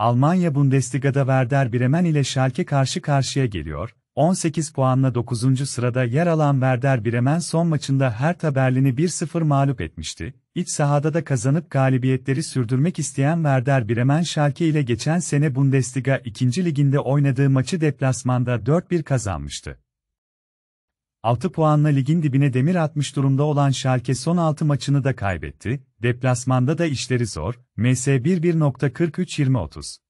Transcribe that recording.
Almanya Bundesliga'da Werder Bremen ile Schalke karşı karşıya geliyor. 18 puanla 9. sırada yer alan Werder Bremen son maçında Hertha Berlin'i 1-0 mağlup etmişti. İç sahada da kazanıp galibiyetleri sürdürmek isteyen Werder Bremen Schalke ile geçen sene Bundesliga 2. liginde oynadığı maçı deplasmanda 4-1 kazanmıştı. 6 puanla ligin dibine demir atmış durumda olan Schalke son 6 maçını da kaybetti, deplasmanda da işleri zor, MS 143 20 30